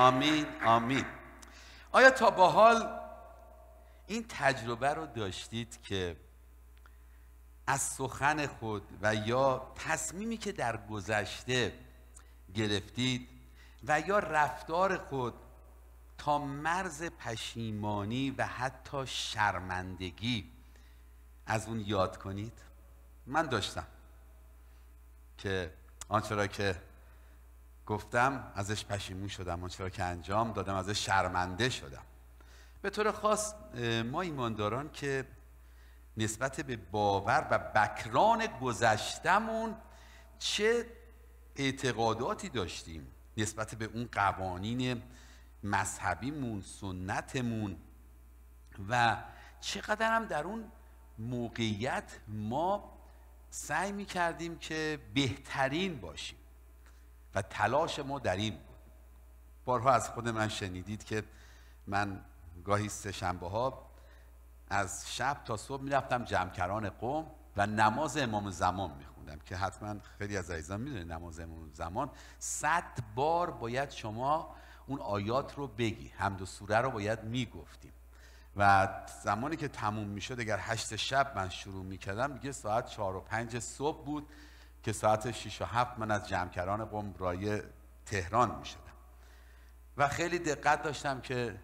آمین آمین آیا تا به حال این تجربه رو داشتید که از سخن خود و یا تصمیمی که در گذشته گرفتید و یا رفتار خود تا مرز پشیمانی و حتی شرمندگی از اون یاد کنید من داشتم که آنچه را که گفتم ازش پشیمون شدم اون چرا که انجام دادم ازش شرمنده شدم به طور خاص ما ایمانداران که نسبت به باور و بکران گذشتمون چه اعتقاداتی داشتیم نسبت به اون قوانین مذهبیمون سنتمون و چقدر هم در اون موقعیت ما سعی می کردیم که بهترین باشیم و تلاش ما در این بود بارها از خود من شنیدید که من گاهی سه شنبه ها از شب تا صبح میرفتم جمکران قوم و نماز امام زمان میخوندم که حتما خیلی از عزیزان میدونه نماز امام زمان صد بار باید شما اون آیات رو بگی حمد و سوره رو باید میگفتیم و زمانی که تموم میشد اگر هشت شب من شروع میکردم دیگه ساعت چهار و پنج صبح بود که ساعت 6 و 7 من از جمکران قم رای تهران می شدم و خیلی دقت داشتم که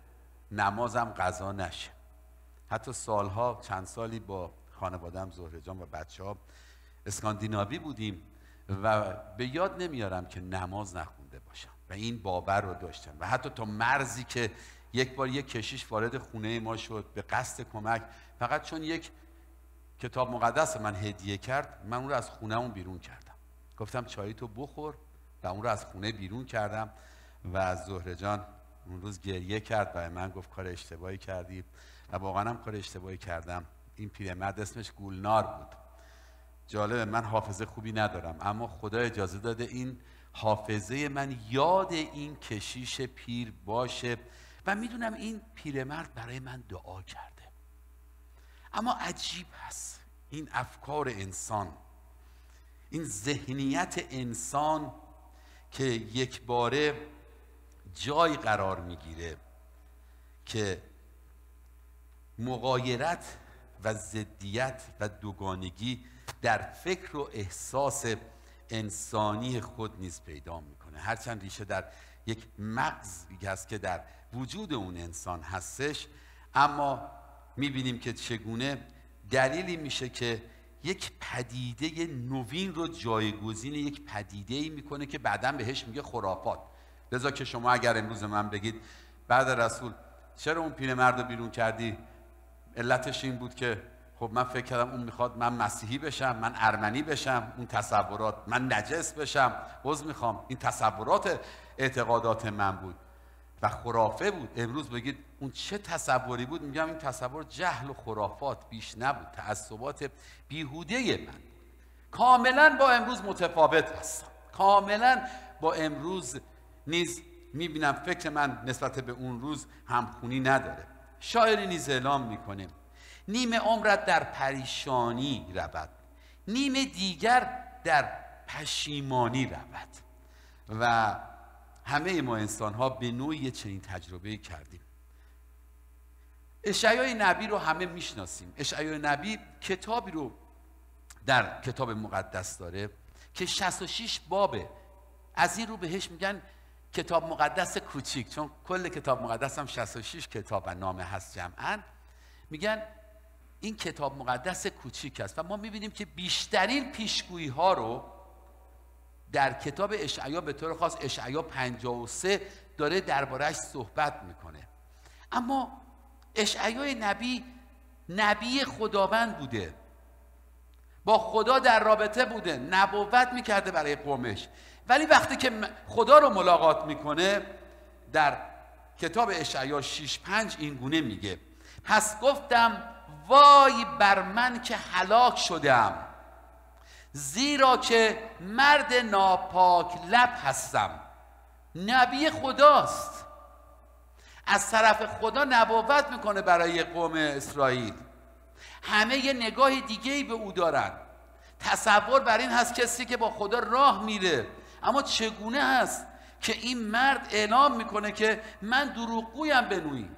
نمازم قضا نشه حتی سالها چند سالی با خانوادم زهره جان و بچه ها اسکاندیناوی بودیم و به یاد نمیارم که نماز نخونده باشم و این باور رو داشتم و حتی تا مرزی که یک بار یک کشیش وارد خونه ما شد به قصد کمک فقط چون یک کتاب مقدس من هدیه کرد من اون رو از خونه اون بیرون کردم گفتم چای تو بخور و اون رو از خونه بیرون کردم و از زهره جان اون روز گریه کرد و من گفت کار اشتباهی کردی و واقعا هم کار اشتباهی کردم این پیرمرد اسمش گولنار بود جالبه من حافظه خوبی ندارم اما خدا اجازه داده این حافظه من یاد این کشیش پیر باشه و میدونم این پیرمرد برای من دعا کرد اما عجیب هست این افکار انسان این ذهنیت انسان که یک باره جای قرار میگیره که مقایرت و ضدیت و دوگانگی در فکر و احساس انسانی خود نیز پیدا میکنه هرچند ریشه در یک مغزی هست که در وجود اون انسان هستش اما میبینیم که چگونه دلیلی میشه که یک پدیده نوین رو جایگزین یک پدیده ای میکنه که بعدا بهش میگه خرافات لذا که شما اگر امروز من بگید بعد رسول چرا اون مرد رو بیرون کردی علتش این بود که خب من فکر کردم اون میخواد من مسیحی بشم من ارمنی بشم اون تصورات من نجس بشم عذر میخوام این تصورات اعتقادات من بود و خرافه بود امروز بگید اون چه تصوری بود میگم این تصور جهل و خرافات بیش نبود تعصبات بیهوده من کاملا با امروز متفاوت هستم کاملا با امروز نیز میبینم فکر من نسبت به اون روز همخونی نداره شاعری نیز اعلام میکنه نیم عمرت در پریشانی رود نیم دیگر در پشیمانی رود و همه ما انسان ها به نوعی چنین تجربه کردیم اشعیای نبی رو همه میشناسیم اشعیای نبی کتابی رو در کتاب مقدس داره که 66 بابه از این رو بهش میگن کتاب مقدس کوچیک چون کل کتاب مقدس هم 66 کتاب و نامه هست جمعا میگن این کتاب مقدس کوچیک است و ما میبینیم که بیشترین پیشگویی ها رو در کتاب اشعیا به طور خاص اشعیا 53 داره دربارش صحبت میکنه اما اشعیا نبی نبی خداوند بوده با خدا در رابطه بوده نبوت میکرده برای قومش ولی وقتی که خدا رو ملاقات میکنه در کتاب اشعیا 6.5 5 این گونه میگه پس گفتم وای بر من که هلاک شدم زیرا که مرد ناپاک لب هستم نبی خداست از طرف خدا نبوت میکنه برای قوم اسرائیل همه یه نگاه دیگه ای به او دارن تصور بر این هست کسی که با خدا راه میره اما چگونه هست که این مرد اعلام میکنه که من دروغگویم به نوعی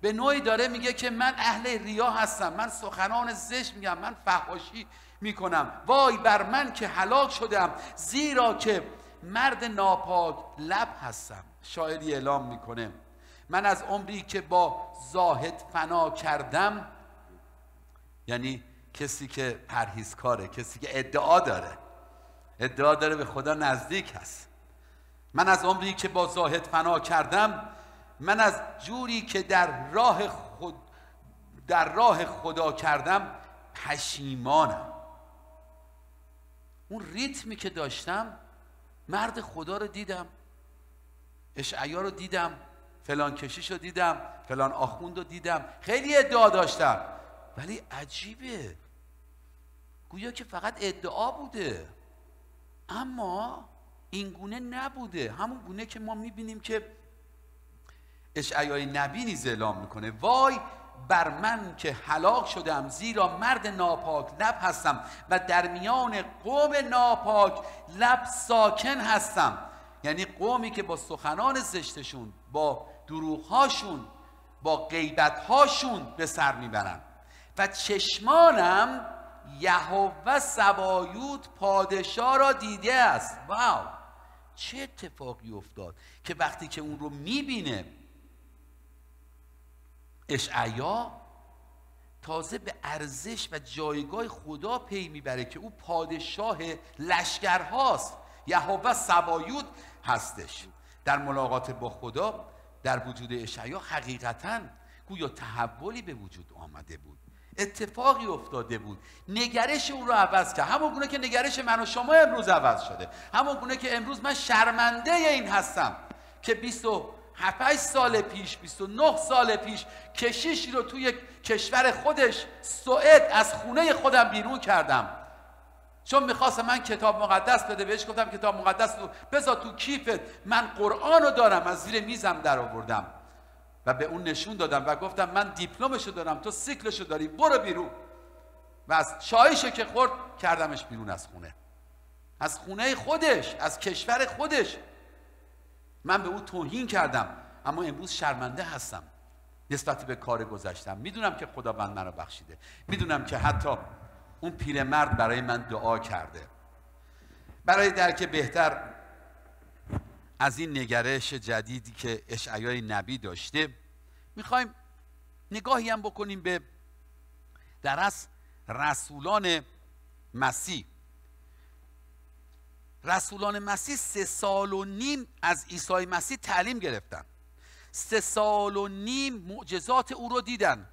به نوعی داره میگه که من اهل ریا هستم من سخنان زشت میگم من فحاشی میکنم وای بر من که هلاک شدم زیرا که مرد ناپاک لب هستم شاعری اعلام میکنه من از عمری که با زاهد فنا کردم یعنی کسی که پرهیزکاره کسی که ادعا داره ادعا داره به خدا نزدیک هست من از عمری که با زاهد فنا کردم من از جوری که در راه خود در راه خدا کردم پشیمانم اون ریتمی که داشتم مرد خدا رو دیدم اشعیا رو دیدم فلان کشیش رو دیدم فلان آخوند رو دیدم خیلی ادعا داشتم ولی عجیبه گویا که فقط ادعا بوده اما این گونه نبوده همون گونه که ما میبینیم که اشعیای نبی نیز اعلام میکنه وای بر من که حلاق شدم زیرا مرد ناپاک لب هستم و در میان قوم ناپاک لب ساکن هستم یعنی قومی که با سخنان زشتشون با دروغهاشون با غیبتهاشون به سر میبرن و چشمانم یهوه سبایوت پادشاه را دیده است واو چه اتفاقی افتاد که وقتی که اون رو میبینه اشعیا تازه به ارزش و جایگاه خدا پی میبره که او پادشاه لشکرهاست یهوه سبایوت هستش در ملاقات با خدا در وجود اشعیا حقیقتا گویا تحولی به وجود آمده بود اتفاقی افتاده بود نگرش او رو عوض کرد همون گونه که نگرش من و شما امروز عوض شده همون گونه که امروز من شرمنده این هستم که 27 سال پیش 29 سال پیش کشیشی رو توی کشور خودش سوئد از خونه خودم بیرون کردم چون میخواست من کتاب مقدس بده بهش گفتم کتاب مقدس رو بذار تو کیفت من قرآن رو دارم از زیر میزم در آوردم و به اون نشون دادم و گفتم من دیپلمش رو دارم تو سیکلش رو داری برو بیرون و از چایش که خورد کردمش بیرون از خونه از خونه خودش از کشور خودش من به او توهین کردم اما امروز شرمنده هستم نسبت به کار گذشتم میدونم که خداوند من رو بخشیده میدونم که حتی اون پیرمرد برای من دعا کرده برای درک بهتر از این نگرش جدیدی که اشعیای نبی داشته میخوایم نگاهی هم بکنیم به در رسولان مسیح رسولان مسیح سه سال و نیم از عیسی مسیح تعلیم گرفتن سه سال و نیم معجزات او رو دیدن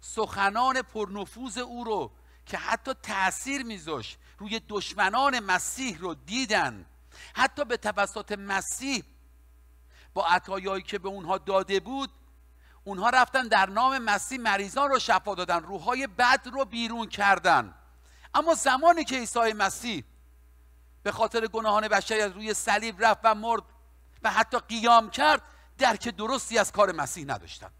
سخنان پرنفوذ او رو که حتی تاثیر میذاشت روی دشمنان مسیح رو دیدن حتی به توسط مسیح با عطایایی که به اونها داده بود اونها رفتن در نام مسیح مریضان رو شفا دادن روحای بد رو بیرون کردن اما زمانی که عیسی مسیح به خاطر گناهان بشری از روی صلیب رفت و مرد و حتی قیام کرد درک درستی از کار مسیح نداشتن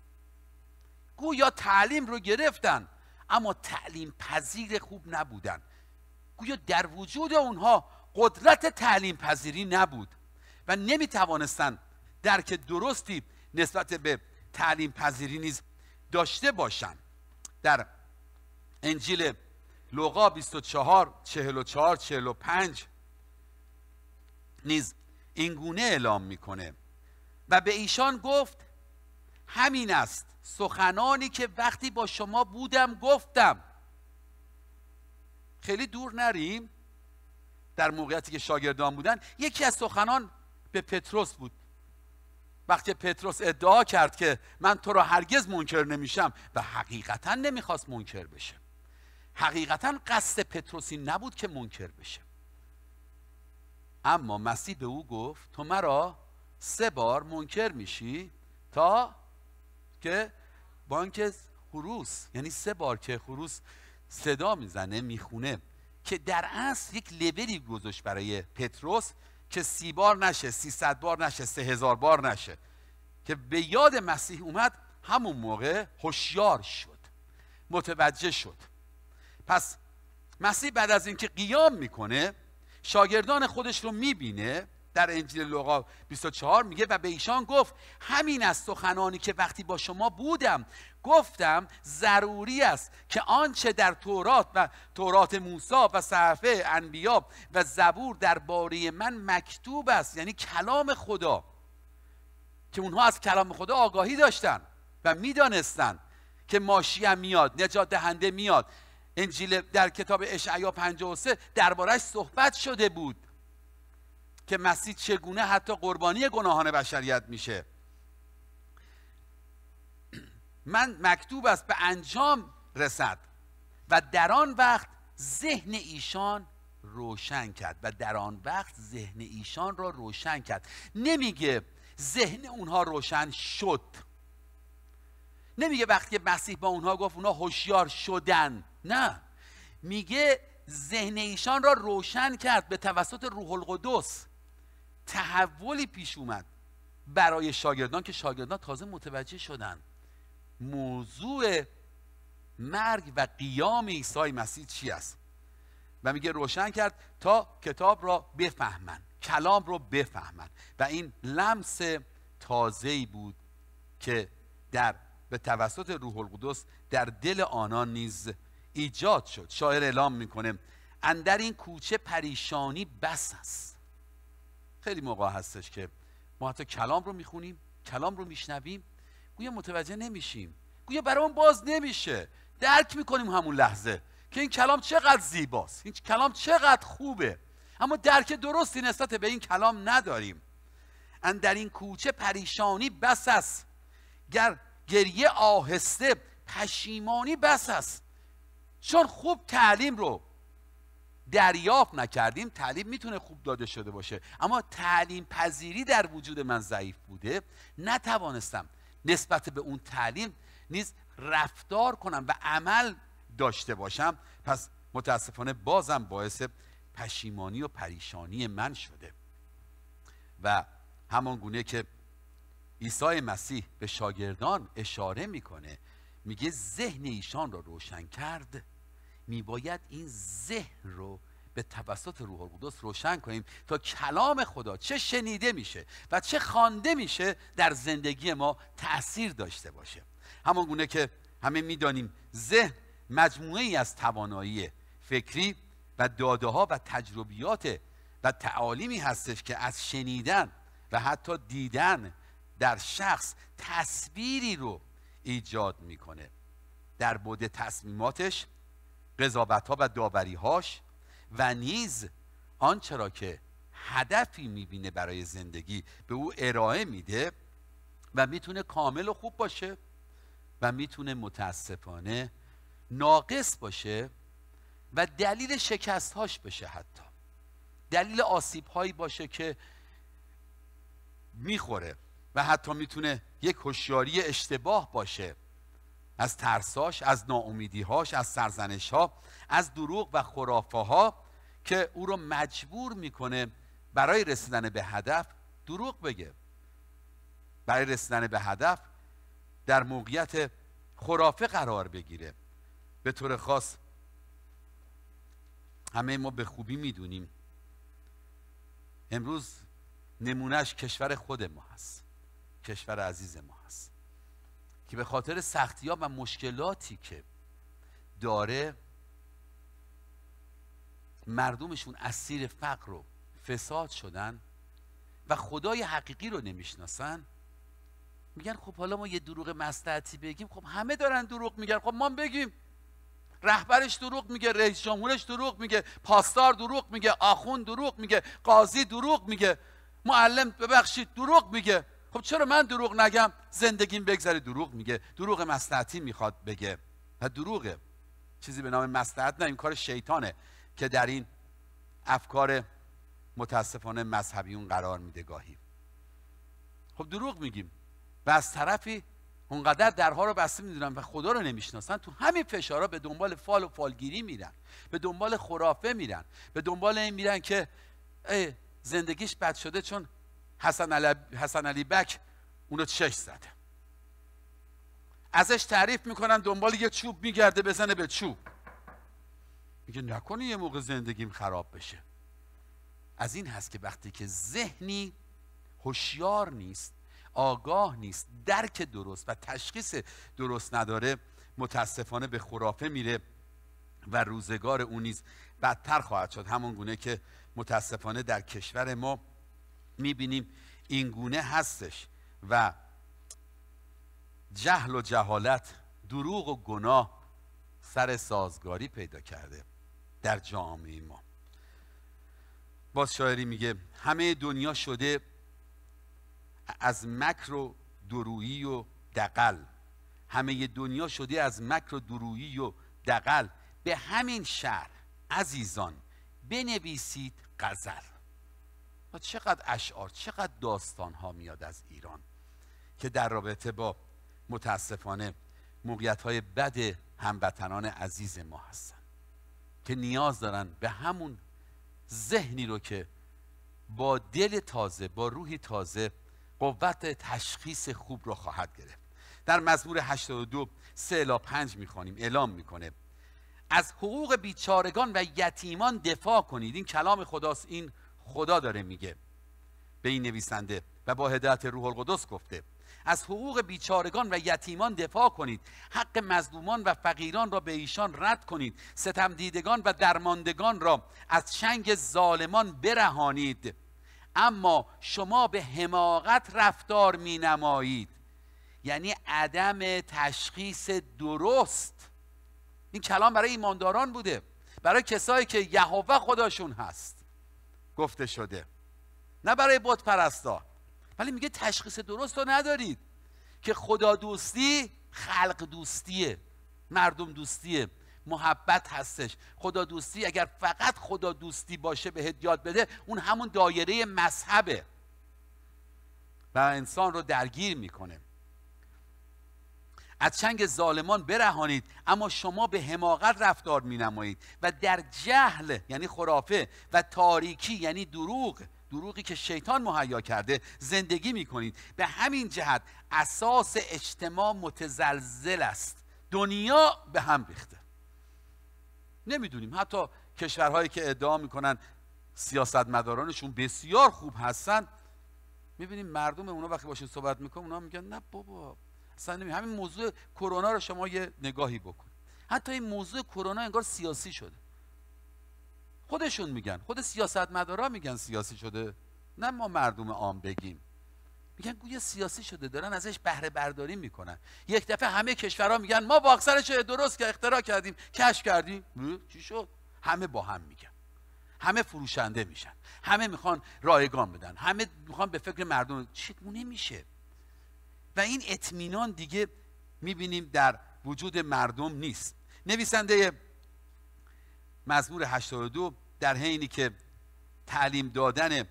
گویا تعلیم رو گرفتن اما تعلیم پذیر خوب نبودن گویا در وجود اونها قدرت تعلیم پذیری نبود و نمی توانستند درک درستی نسبت به تعلیم پذیری نیز داشته باشند در انجیل لوقا 24 44 45 نیز اینگونه اعلام میکنه و به ایشان گفت همین است سخنانی که وقتی با شما بودم گفتم خیلی دور نریم در موقعیتی که شاگردان بودن یکی از سخنان به پتروس بود وقتی پتروس ادعا کرد که من تو را هرگز منکر نمیشم و حقیقتا نمیخواست منکر بشه حقیقتا قصد پتروسی نبود که منکر بشه اما مسیح به او گفت تو مرا سه بار منکر میشی تا که بانک خروس یعنی سه بار که خروس صدا میزنه میخونه که در اصل یک لولی گذاشت برای پتروس که سی بار نشه سیصد بار نشه سه هزار بار نشه که به یاد مسیح اومد همون موقع هوشیار شد متوجه شد پس مسیح بعد از اینکه قیام میکنه شاگردان خودش رو میبینه در انجیل لوقا 24 میگه و به ایشان گفت همین از سخنانی که وقتی با شما بودم گفتم ضروری است که آنچه در تورات و تورات موسی و صحفه انبیا و زبور باری من مکتوب است یعنی کلام خدا که اونها از کلام خدا آگاهی داشتن و میدانستند که ماشیه میاد نجات دهنده میاد انجیل در کتاب اشعیا 53 دربارش صحبت شده بود که مسیح چگونه حتی قربانی گناهان بشریت میشه من مکتوب است به انجام رسد و در آن وقت ذهن ایشان روشن کرد و در آن وقت ذهن ایشان را روشن کرد نمیگه ذهن اونها روشن شد نمیگه وقتی مسیح با اونها گفت اونها هوشیار شدن نه میگه ذهن ایشان را روشن کرد به توسط روح القدس تحولی پیش اومد برای شاگردان که شاگردان تازه متوجه شدن موضوع مرگ و قیام عیسی مسیح چی است و میگه روشن کرد تا کتاب را بفهمند کلام رو بفهمند و این لمس ای بود که در به توسط روح القدس در دل آنان نیز ایجاد شد شاعر اعلام میکنه اندر این کوچه پریشانی بس است خیلی موقع هستش که ما حتی کلام رو میخونیم کلام رو میشنویم گویا متوجه نمیشیم گویا برامون باز نمیشه درک میکنیم همون لحظه که این کلام چقدر زیباست این کلام چقدر خوبه اما درک درستی نسبت به این کلام نداریم ان در این کوچه پریشانی بس است گر گریه آهسته پشیمانی بس است چون خوب تعلیم رو دریافت نکردیم تعلیم میتونه خوب داده شده باشه اما تعلیم پذیری در وجود من ضعیف بوده نتوانستم نسبت به اون تعلیم نیز رفتار کنم و عمل داشته باشم پس متاسفانه بازم باعث پشیمانی و پریشانی من شده و همان گونه که عیسی مسیح به شاگردان اشاره میکنه میگه ذهن ایشان را روشن کرد میباید این ذهن رو به توسط روح القدس روشن کنیم تا کلام خدا چه شنیده میشه و چه خوانده میشه در زندگی ما تاثیر داشته باشه همان گونه که همه میدانیم ذهن مجموعه ای از توانایی فکری و داده ها و تجربیات و تعالیمی هستش که از شنیدن و حتی دیدن در شخص تصویری رو ایجاد میکنه در بوده تصمیماتش قضاوت ها و داوری هاش و نیز آنچه را که هدفی میبینه برای زندگی به او ارائه میده و میتونه کامل و خوب باشه و میتونه متاسفانه ناقص باشه و دلیل شکست هاش بشه حتی دلیل آسیب هایی باشه که میخوره و حتی میتونه یک هوشیاری اشتباه باشه از ترساش از ناامیدیهاش از سرزنشها از دروغ و خرافه ها که او رو مجبور میکنه برای رسیدن به هدف دروغ بگه برای رسیدن به هدف در موقعیت خرافه قرار بگیره به طور خاص همه ما به خوبی میدونیم امروز نمونهش کشور خود ما هست کشور عزیز ما هست که به خاطر سختی ها و مشکلاتی که داره مردمشون اسیر فقر و فساد شدن و خدای حقیقی رو نمیشناسن میگن خب حالا ما یه دروغ مستعتی بگیم خب همه دارن دروغ میگن خب ما بگیم رهبرش دروغ میگه رئیس جمهورش دروغ میگه پاسدار دروغ میگه آخون دروغ میگه قاضی دروغ میگه معلم ببخشید دروغ میگه خب چرا من دروغ نگم زندگیم بگذره دروغ میگه دروغ مصلحتی میخواد بگه و دروغه چیزی به نام مصلحت نه این کار شیطانه که در این افکار متاسفانه مذهبیون قرار میده گاهی خب دروغ میگیم و از طرفی اونقدر درها رو بسته میدونن و خدا رو نمیشناسن تو همین فشارها به دنبال فال و فالگیری میرن به دنبال خرافه میرن به دنبال این میرن که زندگیش بد شده چون حسن علی, حسن علی بک اونو چش زده ازش تعریف میکنن دنبال یه چوب میگرده بزنه به چوب میگه نکنه یه موقع زندگیم خراب بشه از این هست که وقتی که ذهنی هوشیار نیست آگاه نیست درک درست و تشخیص درست نداره متاسفانه به خرافه میره و روزگار او نیز بدتر خواهد شد همون گونه که متاسفانه در کشور ما میبینیم این گونه هستش و جهل و جهالت دروغ و گناه سر سازگاری پیدا کرده در جامعه ما باز شاعری میگه همه دنیا شده از مکر و درویی و دقل همه دنیا شده از مکر و درویی و دقل به همین شهر عزیزان بنویسید غزل خب چقدر اشعار چقدر داستان ها میاد از ایران که در رابطه با متاسفانه موقعیت های بد هموطنان عزیز ما هستن که نیاز دارن به همون ذهنی رو که با دل تازه با روحی تازه قوت تشخیص خوب رو خواهد گرفت در مزمور 82 سه الا 5 میخوانیم اعلام میکنه از حقوق بیچارگان و یتیمان دفاع کنید این کلام خداست این خدا داره میگه به این نویسنده و با هدایت روح القدس گفته از حقوق بیچارگان و یتیمان دفاع کنید حق مظلومان و فقیران را به ایشان رد کنید ستم دیدگان و درماندگان را از چنگ ظالمان برهانید اما شما به حماقت رفتار می نمایید یعنی عدم تشخیص درست این کلام برای ایمانداران بوده برای کسایی که یهوه خداشون هست گفته شده نه برای بت پرستا ولی میگه تشخیص درست رو ندارید که خدا دوستی خلق دوستیه مردم دوستیه محبت هستش خدا دوستی اگر فقط خدا دوستی باشه بهت یاد بده اون همون دایره مذهبه و انسان رو درگیر میکنه از چنگ ظالمان برهانید اما شما به حماقت رفتار می نمایید و در جهل یعنی خرافه و تاریکی یعنی دروغ دروغی که شیطان مهیا کرده زندگی می کنید به همین جهت اساس اجتماع متزلزل است دنیا به هم ریخته نمیدونیم حتی کشورهایی که ادعا میکنن سیاستمدارانشون بسیار خوب هستن میبینیم مردم اونا وقتی باشین صحبت میکنن اونا میگن نه بابا اصلا همین موضوع کرونا رو شما یه نگاهی بکن حتی این موضوع کرونا انگار سیاسی شده خودشون میگن خود سیاستمدارا میگن سیاسی شده نه ما مردم عام بگیم میگن گویا سیاسی شده دارن ازش بهره برداری میکنن یک دفعه همه کشورها میگن ما واکسنش درست که اختراع کردیم کشف کردیم چی شد همه با هم میگن همه فروشنده میشن همه میخوان رایگان بدن همه میخوان به فکر مردم چگونه میشه و این اطمینان دیگه میبینیم در وجود مردم نیست نویسنده مزمور 82 در حینی که تعلیم دادن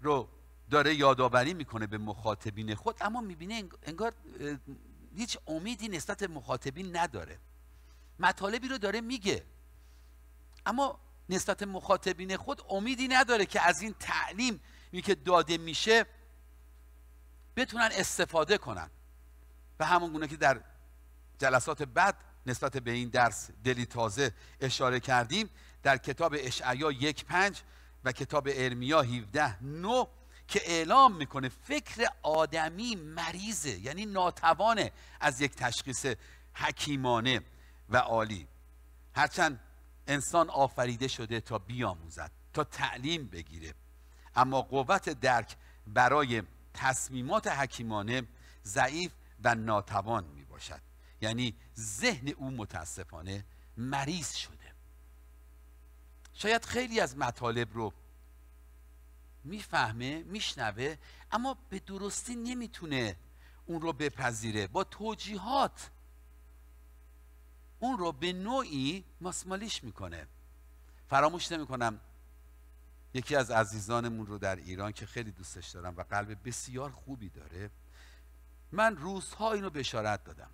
رو داره یادآوری میکنه به مخاطبین خود اما میبینه انگار هیچ امیدی نسبت مخاطبین نداره مطالبی رو داره میگه اما نسبت مخاطبین خود امیدی نداره که از این تعلیم که داده میشه بتونن استفاده کنن و همون گونه که در جلسات بعد نسبت به این درس دلی تازه اشاره کردیم در کتاب اشعیا یک پنج و کتاب ارمیا 17 نو که اعلام میکنه فکر آدمی مریضه یعنی ناتوانه از یک تشخیص حکیمانه و عالی هرچند انسان آفریده شده تا بیاموزد تا تعلیم بگیره اما قوت درک برای تصمیمات حکیمانه ضعیف و ناتوان می باشد یعنی ذهن او متاسفانه مریض شده شاید خیلی از مطالب رو میفهمه میشنوه اما به درستی نمیتونه اون رو بپذیره با توجیهات اون رو به نوعی ماسمالیش میکنه فراموش نمیکنم یکی از عزیزانمون رو در ایران که خیلی دوستش دارم و قلب بسیار خوبی داره من روزها اینو بشارت دادم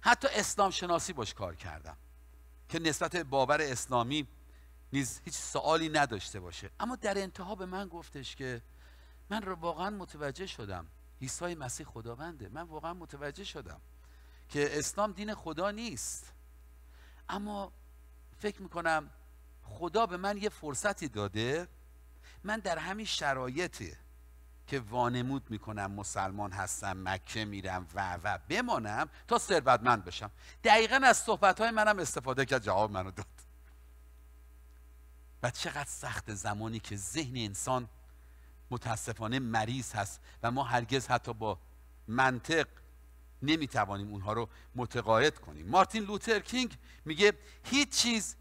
حتی اسلام شناسی باش کار کردم که نسبت باور اسلامی نیز هیچ سوالی نداشته باشه اما در انتها به من گفتش که من رو واقعا متوجه شدم عیسی مسیح خداونده من واقعا متوجه شدم که اسلام دین خدا نیست اما فکر میکنم خدا به من یه فرصتی داده من در همین شرایطی که وانمود میکنم مسلمان هستم مکه میرم و و بمانم تا ثروتمند بشم دقیقا از صحبت های منم استفاده کرد جواب منو داد و چقدر سخت زمانی که ذهن انسان متاسفانه مریض هست و ما هرگز حتی با منطق نمیتوانیم اونها رو متقاعد کنیم مارتین لوتر کینگ میگه هیچ چیز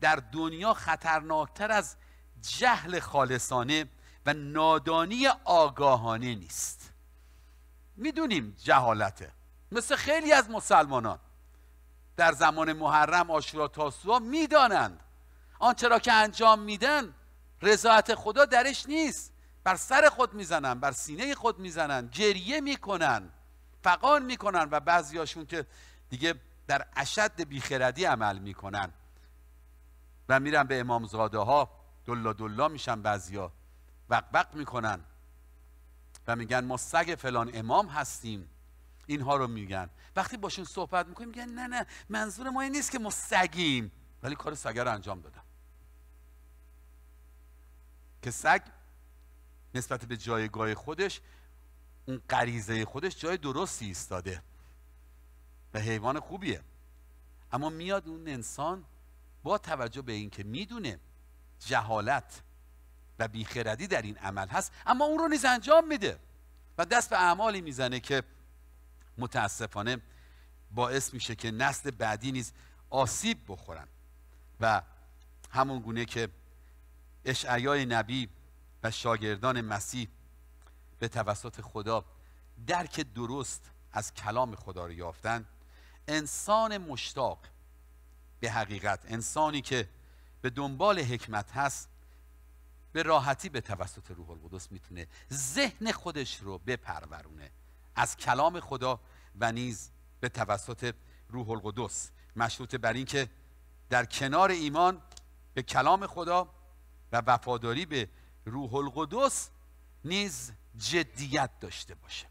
در دنیا خطرناکتر از جهل خالصانه و نادانی آگاهانه نیست میدونیم جهالته مثل خیلی از مسلمانان در زمان محرم آشورا تاسوعا میدانند آنچه را که انجام میدن رضایت خدا درش نیست بر سر خود میزنن بر سینه خود میزنن گریه میکنن فقان میکنن و هاشون که دیگه در اشد بیخردی عمل میکنن و میرن به امامزاده ها دلا دلا میشن بعضیا وقبق میکنن و میگن ما سگ فلان امام هستیم اینها رو میگن وقتی باشون صحبت میکنیم میگن نه نه منظور ما این نیست که ما سگیم ولی کار سگه رو انجام دادم که سگ نسبت به جایگاه خودش اون غریزه خودش جای درستی ایستاده و حیوان خوبیه اما میاد اون انسان با توجه به اینکه میدونه جهالت و بیخردی در این عمل هست اما اون رو نیز انجام میده و دست به اعمالی میزنه که متاسفانه باعث میشه که نسل بعدی نیز آسیب بخورن و همون گونه که اشعیای نبی و شاگردان مسیح به توسط خدا درک درست از کلام خدا رو یافتن انسان مشتاق به حقیقت انسانی که به دنبال حکمت هست به راحتی به توسط روح القدس میتونه ذهن خودش رو بپرورونه از کلام خدا و نیز به توسط روح القدس مشروط بر اینکه در کنار ایمان به کلام خدا و وفاداری به روح القدس نیز جدیت داشته باشه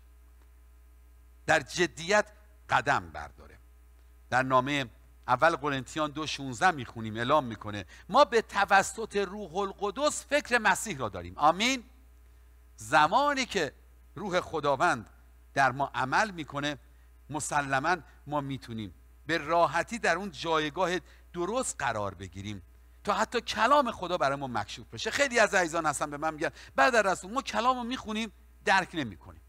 در جدیت قدم برداره در نامه اول قرنتیان دو 16 میخونیم اعلام میکنه ما به توسط روح القدس فکر مسیح را داریم آمین زمانی که روح خداوند در ما عمل میکنه مسلما ما میتونیم به راحتی در اون جایگاه درست قرار بگیریم تا حتی کلام خدا برای ما مکشوف بشه خیلی از عزیزان هستن به من میگن بعد در رسول ما کلام رو میخونیم درک نمیکنیم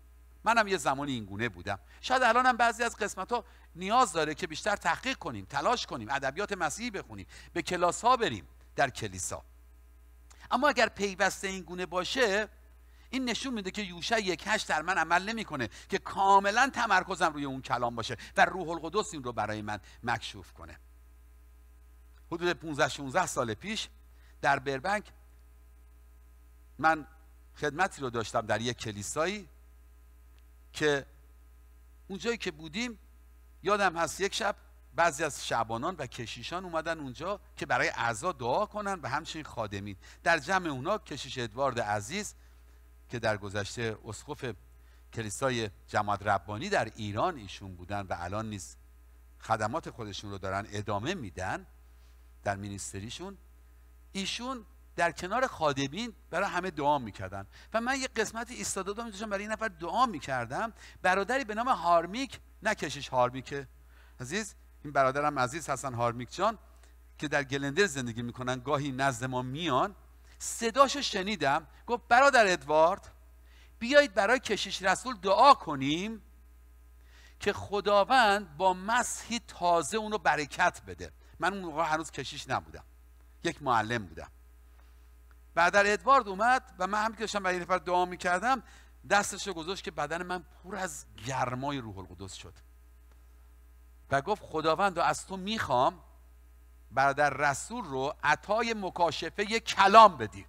منم یه زمانی اینگونه بودم شاید الانم بعضی از قسمت ها نیاز داره که بیشتر تحقیق کنیم تلاش کنیم ادبیات مسیحی بخونیم به کلاس ها بریم در کلیسا اما اگر پیوسته اینگونه باشه این نشون میده که یوشع یک هشت در من عمل نمیکنه که کاملا تمرکزم روی اون کلام باشه و روح القدس این رو برای من مکشوف کنه حدود 15 16 سال پیش در بربنک من خدمتی رو داشتم در یک کلیسایی که اونجایی که بودیم یادم هست یک شب بعضی از شعبانان و کشیشان اومدن اونجا که برای اعضا دعا کنن و همچنین خادمین در جمع اونا کشیش ادوارد عزیز که در گذشته اسقف کلیسای جماعت ربانی در ایران ایشون بودن و الان نیز خدمات خودشون رو دارن ادامه میدن در مینیستریشون ایشون در کنار خادمین برای همه دعا میکردن و من یه قسمت ایستاده دادم داشتم برای این نفر دعا میکردم برادری به نام هارمیک نه هارمیکه عزیز این برادرم عزیز حسن هارمیک جان که در گلندر زندگی میکنن گاهی نزد ما میان صداشو شنیدم گفت برادر ادوارد بیایید برای کشیش رسول دعا کنیم که خداوند با مسحی تازه اونو برکت بده من اون موقع هنوز کشیش نبودم یک معلم بودم بعد ادوارد اومد و من هم که داشتم برای نفر دعا میکردم دستش رو گذاشت که بدن من پر از گرمای روح القدس شد و گفت خداوند از تو میخوام برادر رسول رو عطای مکاشفه کلام بدی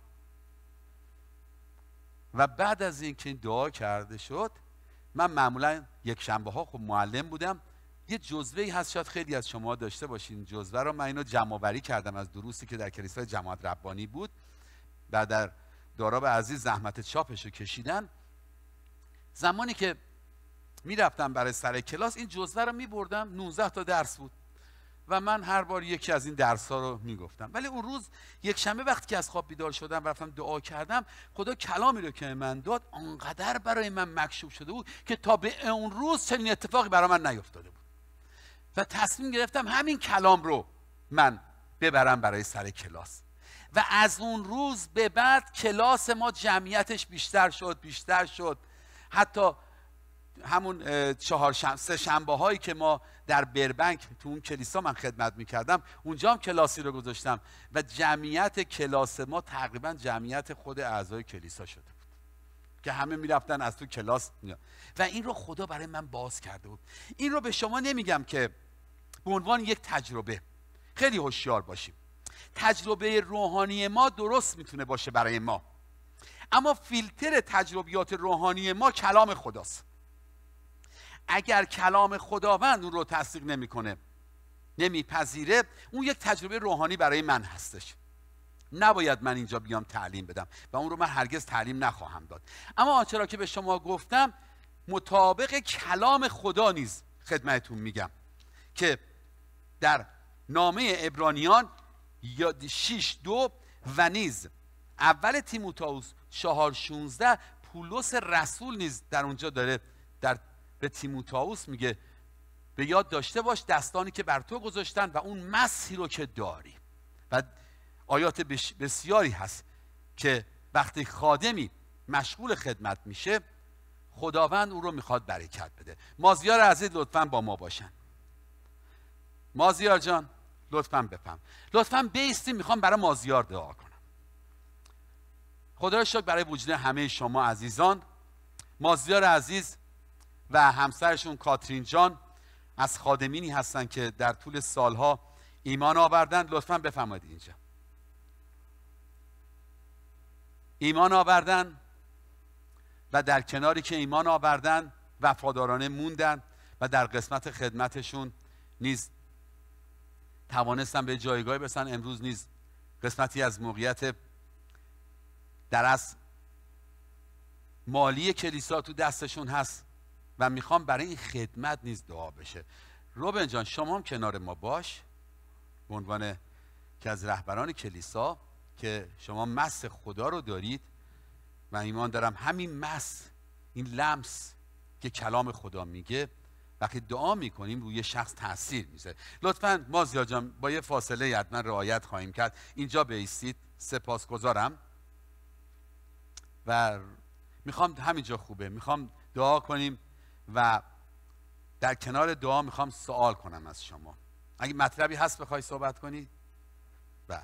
و بعد از اینکه این دعا کرده شد من معمولا یک شنبه ها خب معلم بودم یه جزوه ای هست شاید خیلی از شما داشته باشین جزوه رو من اینو جمع کردم از دروسی که در کلیسای جماعت ربانی بود بعد در داراب عزیز زحمت چاپش رو کشیدن زمانی که میرفتم برای سر کلاس این جزوه رو بردم 19 تا درس بود و من هر بار یکی از این درس ها رو گفتم ولی اون روز یک شنبه وقتی که از خواب بیدار شدم و رفتم دعا کردم خدا کلامی رو که من داد انقدر برای من مکشوب شده بود که تا به اون روز چنین اتفاقی برای من نیفتاده بود و تصمیم گرفتم همین کلام رو من ببرم برای سر کلاس و از اون روز به بعد کلاس ما جمعیتش بیشتر شد بیشتر شد حتی همون چهار سه شنبه هایی که ما در بربنک تو اون کلیسا من خدمت میکردم اونجا هم کلاسی رو گذاشتم و جمعیت کلاس ما تقریبا جمعیت خود اعضای کلیسا شده بود که همه میرفتن از تو کلاس و این رو خدا برای من باز کرده بود این رو به شما نمیگم که به عنوان یک تجربه خیلی هوشیار باشیم تجربه روحانی ما درست میتونه باشه برای ما اما فیلتر تجربیات روحانی ما کلام خداست اگر کلام خداوند اون رو تصدیق نمیکنه نمیپذیره اون یک تجربه روحانی برای من هستش نباید من اینجا بیام تعلیم بدم و اون رو من هرگز تعلیم نخواهم داد اما آنچه را که به شما گفتم مطابق کلام خدا نیز خدمتون میگم که در نامه ابرانیان یا شیش دو و نیز اول تیموتائوس 4 16 پولس رسول نیز در اونجا داره در به تیموتائوس میگه به یاد داشته باش دستانی که بر تو گذاشتن و اون مسیحی رو که داری و آیات بسیاری هست که وقتی خادمی مشغول خدمت میشه خداوند او رو میخواد برکت بده مازیار عزیز لطفا با ما باشن مازیار جان لطفا بفهم لطفا بیستی میخوام برای مازیار دعا کنم خدا را شکر برای وجود همه شما عزیزان مازیار عزیز و همسرشون کاترین جان از خادمینی هستند که در طول سالها ایمان آوردن لطفا بفرمایید اینجا ایمان آوردن و در کناری که ایمان آوردن وفادارانه موندن و در قسمت خدمتشون نیز توانستن به جایگاهی برسن امروز نیز قسمتی از موقعیت در از مالی کلیسا تو دستشون هست و میخوام برای این خدمت نیز دعا بشه روبن جان شما هم کنار ما باش به عنوان که از رهبران کلیسا که شما مس خدا رو دارید و ایمان دارم همین مس این لمس که کلام خدا میگه وقتی دعا میکنیم روی شخص تاثیر میشه لطفا ما جان با یه فاصله حتما رعایت خواهیم کرد اینجا سپاس گذارم و میخوام همینجا خوبه میخوام دعا کنیم و در کنار دعا میخوام سوال کنم از شما اگه مطلبی هست بخوای صحبت کنی بله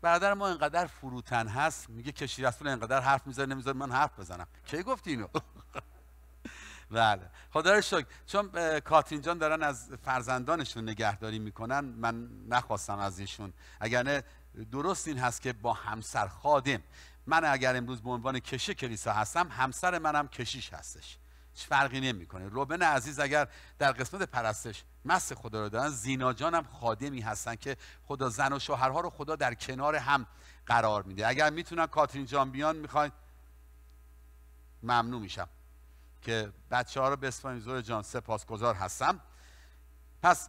برادر ما اینقدر فروتن هست میگه کشی رسول اینقدر حرف میزنه نمیذاره من حرف بزنم کی گفتی اینو بله خدا رو شکر چون کاترین جان دارن از فرزندانشون نگهداری میکنن من نخواستم از ایشون اگر نه درست این هست که با همسر خادم من اگر امروز به عنوان کشی کلیسا هستم همسر منم کشیش هستش هیچ فرقی نمیکنه روبن عزیز اگر در قسمت پرستش مست خدا رو دارن زینا جان هم خادمی هستن که خدا زن و شوهرها رو خدا در کنار هم قرار میده اگر میتونن کاترین جان بیان میخواین ممنون میشم که بچه ها رو بسپاریم زور جان سپاسگزار هستم پس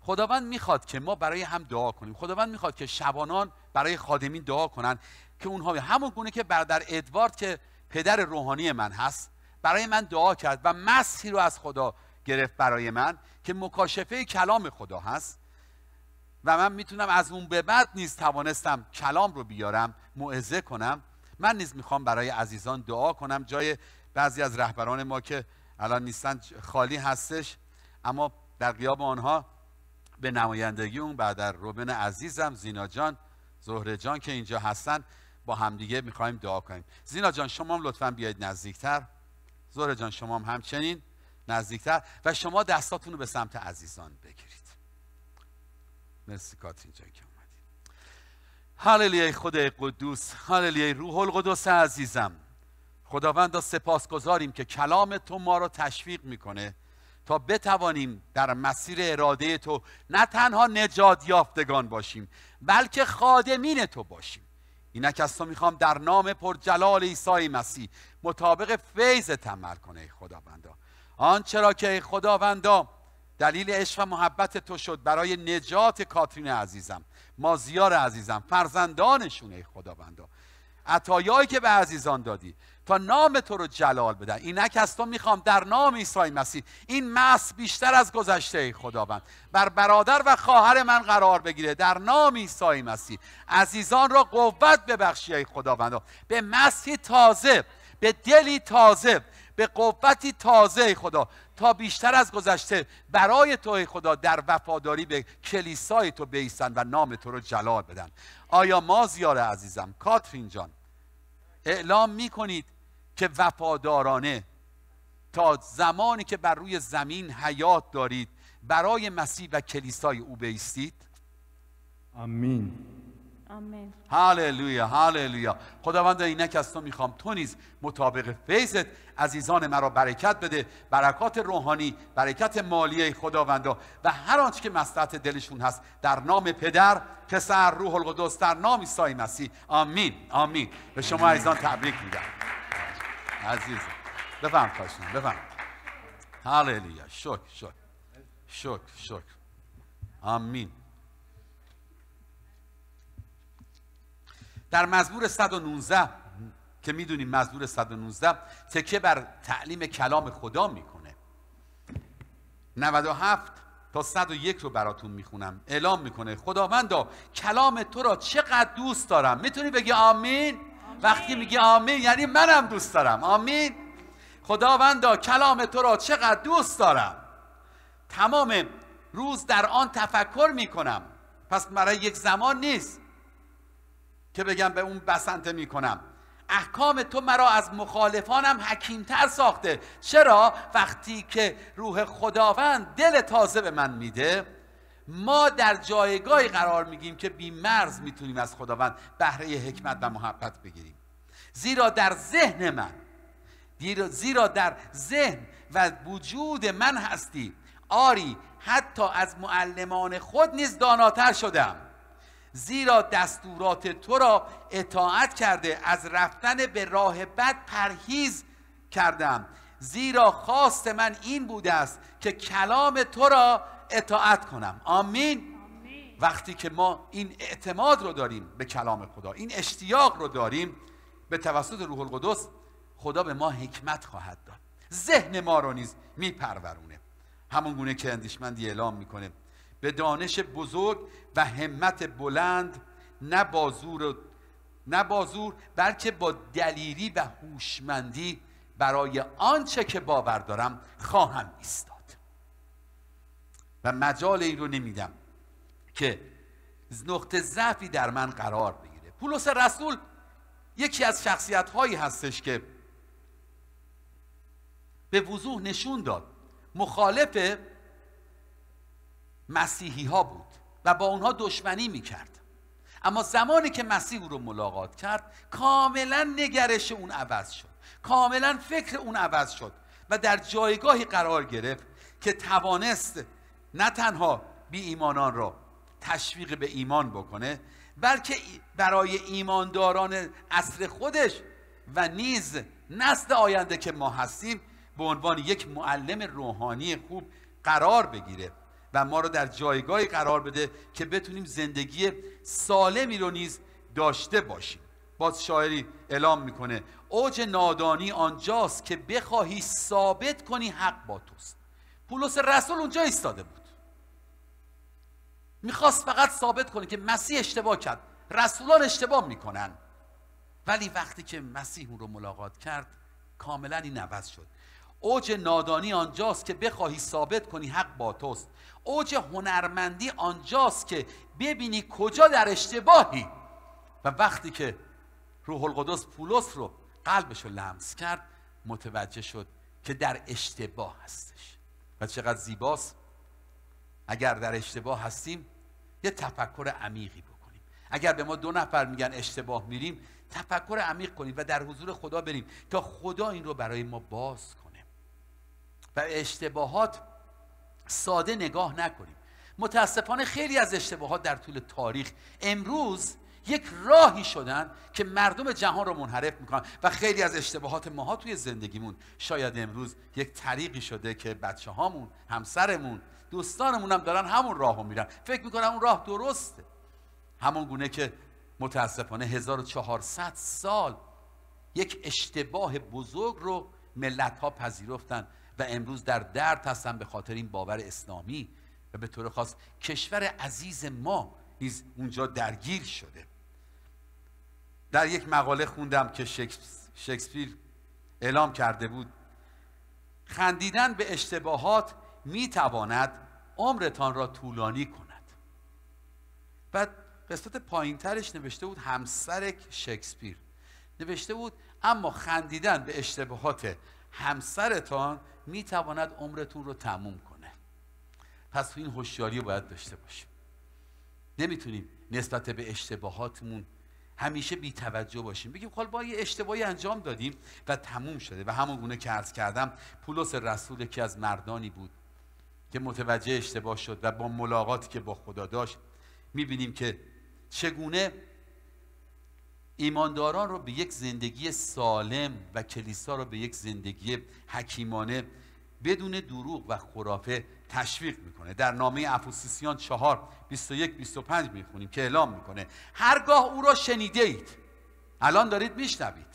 خداوند میخواد که ما برای هم دعا کنیم خداوند میخواد که شبانان برای خادمین دعا کنن که اونها همون گونه که برادر ادوارد که پدر روحانی من هست برای من دعا کرد و مسیح رو از خدا گرفت برای من که مکاشفه کلام خدا هست و من میتونم از اون به بعد نیز توانستم کلام رو بیارم موعظه کنم من نیز میخوام برای عزیزان دعا کنم جای بعضی از رهبران ما که الان نیستن خالی هستش اما در قیاب آنها به نمایندگی اون در روبن عزیزم زینا جان زهره جان که اینجا هستن با همدیگه میخوایم دعا کنیم زینا جان شما هم لطفا بیاید نزدیکتر زهره جان شما هم همچنین نزدیکتر و شما دستاتون رو به سمت عزیزان بگیرید مرسی کاترین جان که اومدید هللویای خدای قدوس هللویای روح القدس عزیزم خداوند سپاس گذاریم که کلام تو ما را تشویق میکنه تا بتوانیم در مسیر اراده تو نه تنها نجات یافتگان باشیم بلکه خادمین تو باشیم اینک از تو میخوام در نام پر جلال عیسی مسیح مطابق فیض تمر کنه خداوندا آنچه را که خداوندا دلیل عشق و محبت تو شد برای نجات کاترین عزیزم مازیار عزیزم فرزندانشون ای خداوندا عطایایی که به عزیزان دادی تا نام تو رو جلال بدن اینک از تو میخوام در نام عیسی مسیح این مس بیشتر از گذشته خداوند بر برادر و خواهر من قرار بگیره در نام عیسی مسیح عزیزان را قوت ببخشی ای خداوند به مسی تازه به دلی تازه به قوتی تازه خدا تا بیشتر از گذشته برای تو خدا در وفاداری به کلیسای تو بیستن و نام تو رو جلال بدن آیا ما زیاره عزیزم کاترین جان اعلام می کنید که وفادارانه تا زمانی که بر روی زمین حیات دارید برای مسیح و کلیسای او بیستید آمین آمین هاللویا هاللویا خداوند اینک از تو میخوام تو نیز مطابق فیضت عزیزان مرا برکت بده برکات روحانی برکت مالی خداوندا و هر آنچه که مصلحت دلشون هست در نام پدر پسر روح القدس در نام عیسی مسیح آمین آمین به شما عزیزان تبریک میگم عزیز بفهم خواهشون بفهم هاللویا شکر شکر شکر شکر آمین در مزبور 119 که میدونیم مزبور 119 تکه بر تعلیم کلام خدا میکنه 97 تا 101 رو براتون میخونم اعلام میکنه خداوندا کلام تو را چقدر دوست دارم میتونی بگی آمین؟, وقتی میگی آمین یعنی منم دوست دارم آمین خداوندا کلام تو را چقدر دوست دارم تمام روز در آن تفکر میکنم پس برای یک زمان نیست که بگم به اون بسنته میکنم احکام تو مرا از مخالفانم حکیمتر ساخته چرا وقتی که روح خداوند دل تازه به من میده ما در جایگاهی قرار میگیم که بی مرز میتونیم از خداوند بهره حکمت و محبت بگیریم زیرا در ذهن من زیرا در ذهن و وجود من هستی آری حتی از معلمان خود نیز داناتر شدم زیرا دستورات تو را اطاعت کرده از رفتن به راه بد پرهیز کردم زیرا خواست من این بوده است که کلام تو را اطاعت کنم آمین, وقتی که ما این اعتماد رو داریم به کلام خدا این اشتیاق رو داریم به توسط روح القدس خدا به ما حکمت خواهد داد ذهن ما رو نیز میپرورونه همون گونه که اندیشمندی اعلام میکنه به دانش بزرگ و همت بلند نه با زور نه بلکه با دلیری و هوشمندی برای آنچه که باور دارم خواهم ایستاد و مجال این رو نمیدم که نقطه ضعفی در من قرار بگیره پولس رسول یکی از شخصیت هایی هستش که به وضوح نشون داد مخالف مسیحی ها بود و با اونها دشمنی میکرد اما زمانی که مسیح او رو ملاقات کرد کاملا نگرش اون عوض شد کاملا فکر اون عوض شد و در جایگاهی قرار گرفت که توانست نه تنها بی ایمانان را تشویق به ایمان بکنه بلکه برای ایمانداران اصر خودش و نیز نسل آینده که ما هستیم به عنوان یک معلم روحانی خوب قرار بگیره و ما رو در جایگاهی قرار بده که بتونیم زندگی سالمی رو نیز داشته باشیم باز شاعری اعلام میکنه اوج نادانی آنجاست که بخواهی ثابت کنی حق با توست پولس رسول اونجا ایستاده بود میخواست فقط ثابت کنه که مسیح اشتباه کرد رسولان اشتباه میکنن ولی وقتی که مسیح اون رو ملاقات کرد کاملا این عوض شد اوج نادانی آنجاست که بخواهی ثابت کنی حق با توست اوج هنرمندی آنجاست که ببینی کجا در اشتباهی و وقتی که روح القدس پولس رو قلبش رو لمس کرد متوجه شد که در اشتباه هستش و چقدر زیباست اگر در اشتباه هستیم یه تفکر عمیقی بکنیم اگر به ما دو نفر میگن اشتباه میریم تفکر عمیق کنیم و در حضور خدا بریم تا خدا این رو برای ما باز کنیم و اشتباهات ساده نگاه نکنیم متاسفانه خیلی از اشتباهات در طول تاریخ امروز یک راهی شدن که مردم جهان رو منحرف میکنن و خیلی از اشتباهات ماها توی زندگیمون شاید امروز یک طریقی شده که بچه هامون، همسرمون، دوستانمون هم دارن همون رو میرن فکر میکنم اون راه درسته همون گونه که متاسفانه 1400 سال یک اشتباه بزرگ رو ملت ها پذیرفتن و امروز در درد هستن به خاطر این باور اسلامی و به طور خاص کشور عزیز ما نیز اونجا درگیر شده در یک مقاله خوندم که شکسپیر اعلام کرده بود خندیدن به اشتباهات میتواند عمرتان را طولانی کند بعد قسمت پایین ترش نوشته بود همسر شکسپیر نوشته بود اما خندیدن به اشتباهات همسرتان میتواند عمرتون رو تموم کنه پس این هوشیاری باید داشته باشیم نمیتونیم نسبت به اشتباهاتمون همیشه بی توجه باشیم بگیم خب با یه اشتباهی انجام دادیم و تموم شده و همون گونه که عرض کردم پولس رسول که از مردانی بود که متوجه اشتباه شد و با ملاقاتی که با خدا داشت میبینیم که چگونه ایمانداران رو به یک زندگی سالم و کلیسا رو به یک زندگی حکیمانه بدون دروغ و خرافه تشویق میکنه در نامه افوسیسیان 4 21 25 میخونیم که اعلام میکنه هرگاه او را شنیده اید الان دارید میشنوید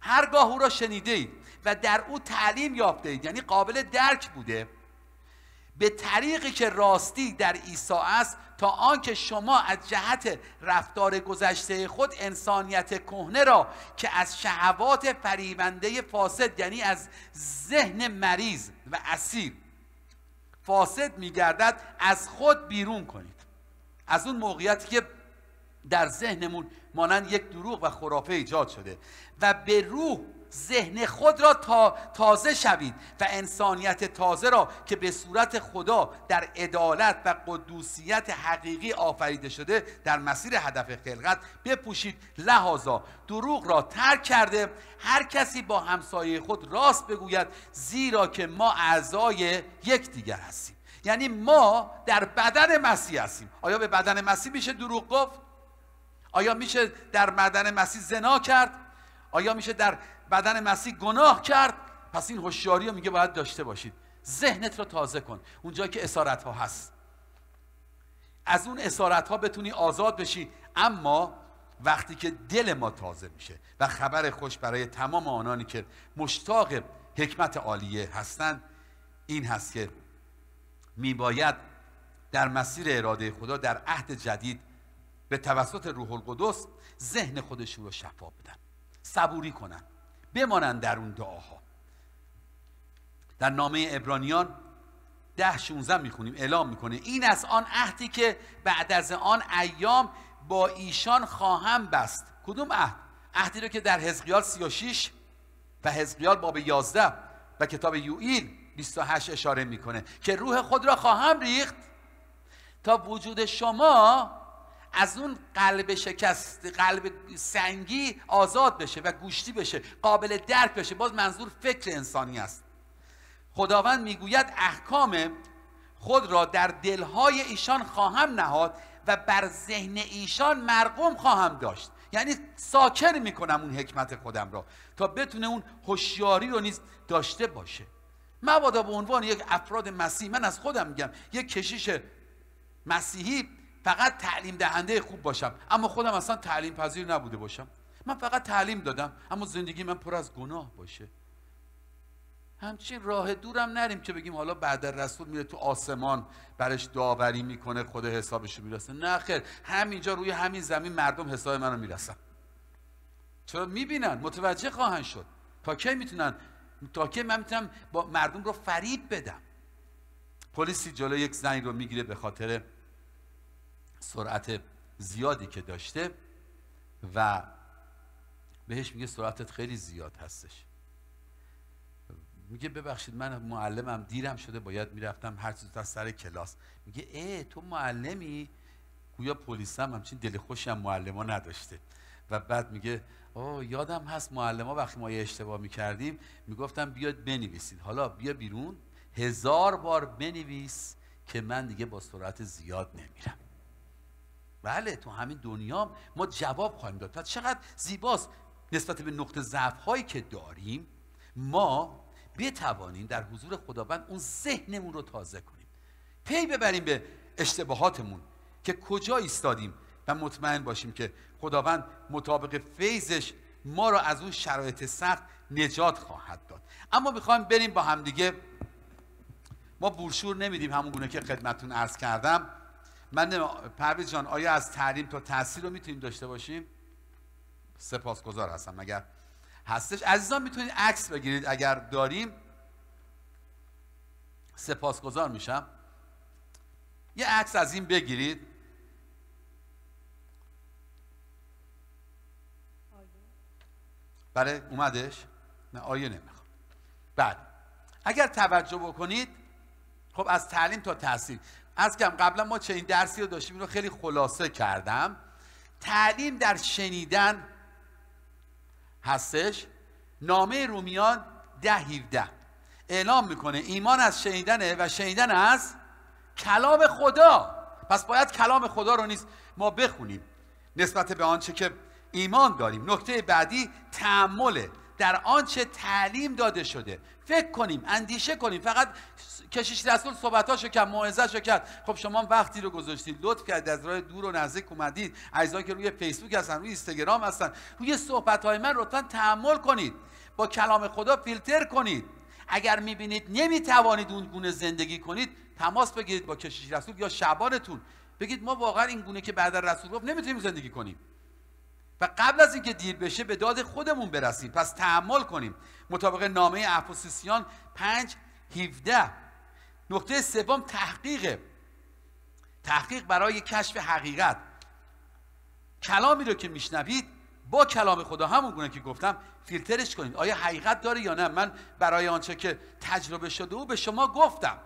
هرگاه او را شنیده اید و در او تعلیم یافته اید یعنی قابل درک بوده به طریقی که راستی در عیسی است تا آنکه شما از جهت رفتار گذشته خود انسانیت کهنه را که از شهوات فریبنده فاسد یعنی از ذهن مریض و اسیر فاسد میگردد از خود بیرون کنید از اون موقعیتی که در ذهنمون مانند یک دروغ و خرافه ایجاد شده و به روح ذهن خود را تا تازه شوید و انسانیت تازه را که به صورت خدا در عدالت و قدوسیت حقیقی آفریده شده در مسیر هدف خلقت بپوشید لحاظا دروغ را ترک کرده هر کسی با همسایه خود راست بگوید زیرا که ما اعضای یکدیگر هستیم یعنی ما در بدن مسیح هستیم آیا به بدن مسیح میشه دروغ گفت آیا میشه در بدن مسیح زنا کرد آیا میشه در بدن مسیح گناه کرد پس این هوشیاری رو میگه باید داشته باشید ذهنت رو تازه کن اونجایی که اسارت ها هست از اون اسارت ها بتونی آزاد بشی اما وقتی که دل ما تازه میشه و خبر خوش برای تمام آنانی که مشتاق حکمت عالیه هستند این هست که میباید در مسیر اراده خدا در عهد جدید به توسط روح القدس ذهن خودشون رو شفا بدن صبوری کنن بمانند در اون دعاها در نامه ابرانیان ده 16 میخونیم اعلام میکنه این از آن عهدی که بعد از آن ایام با ایشان خواهم بست کدوم عهد عهدی رو که در حزقیال 36 و حزقیال باب 11 و کتاب یوئیل 28 اشاره میکنه که روح خود را خواهم ریخت تا وجود شما از اون قلب شکست قلب سنگی آزاد بشه و گوشتی بشه قابل درک بشه باز منظور فکر انسانی است خداوند میگوید احکام خود را در دلهای ایشان خواهم نهاد و بر ذهن ایشان مرقوم خواهم داشت یعنی ساکر میکنم اون حکمت خودم را تا بتونه اون هوشیاری رو نیز داشته باشه مبادا به عنوان یک افراد مسیحی من از خودم میگم یک کشیش مسیحی فقط تعلیم دهنده خوب باشم اما خودم اصلا تعلیم پذیر نبوده باشم من فقط تعلیم دادم اما زندگی من پر از گناه باشه همچین راه دورم نریم که بگیم حالا بعد رسول میره تو آسمان برش داوری میکنه خود حسابش میرسه نه خیر همینجا روی همین زمین مردم حساب منو میرسن چرا میبینن متوجه خواهند شد تا کی میتونن تا کی من میتونم با مردم رو فریب بدم پلیسی جلوی یک زنی رو میگیره به خاطر سرعت زیادی که داشته و بهش میگه سرعتت خیلی زیاد هستش میگه ببخشید من معلمم دیرم شده باید میرفتم هر چیز سر کلاس میگه ای تو معلمی گویا پلیسم همچین دل خوشی هم ها نداشته و بعد میگه آه یادم هست معلم ها وقتی ما یه اشتباه میکردیم میگفتم بیاد بنویسید حالا بیا بیرون هزار بار بنویس که من دیگه با سرعت زیاد نمیرم بله تو همین دنیا ما جواب خواهیم داد تا چقدر زیباست نسبت به نقطه ضعف هایی که داریم ما بتوانیم در حضور خداوند اون ذهنمون رو تازه کنیم پی ببریم به اشتباهاتمون که کجا ایستادیم و مطمئن باشیم که خداوند مطابق فیضش ما رو از اون شرایط سخت نجات خواهد داد اما میخوایم بریم با همدیگه ما برشور نمیدیم همون گونه که خدمتون عرض کردم من پرویز جان آیا از تعلیم تا تحصیل رو میتونیم داشته باشیم سپاسگزار هستم اگر هستش عزیزان میتونید عکس بگیرید اگر داریم سپاسگزار میشم یه عکس از این بگیرید بله اومدش نه آیا نمیخوام بعد بله. اگر توجه بکنید خب از تعلیم تا تحصیل از کم قبلا ما چنین درسی رو داشتیم این رو خیلی خلاصه کردم تعلیم در شنیدن هستش نامه رومیان ده اعلام میکنه ایمان از شنیدنه و شنیدن از کلام خدا پس باید کلام خدا رو نیست ما بخونیم نسبت به آنچه که ایمان داریم نکته بعدی تعمله در آنچه تعلیم داده شده فکر کنیم اندیشه کنیم فقط کشیش رسول صحبتاشو کرد معایزه کرد خب شما وقتی رو گذاشتید لطف کرد از راه دور و نزدیک اومدید عزیزان که روی فیسبوک هستن روی اینستاگرام هستن روی صحبت های من لطفا تحمل کنید با کلام خدا فیلتر کنید اگر میبینید نمیتوانید اون گونه زندگی کنید تماس بگیرید با کشیش رسول یا شبانتون بگید ما واقعا این گونه که بعد رسول گفت نمیتونیم زندگی کنیم و قبل از اینکه دیر بشه به داد خودمون برسیم پس تحمل کنیم مطابق نامه افوسیسیان 5 17 نقطه سوم تحقیق تحقیق برای کشف حقیقت کلامی رو که میشنوید با کلام خدا همون گونه که گفتم فیلترش کنید آیا حقیقت داره یا نه من برای آنچه که تجربه شده او به شما گفتم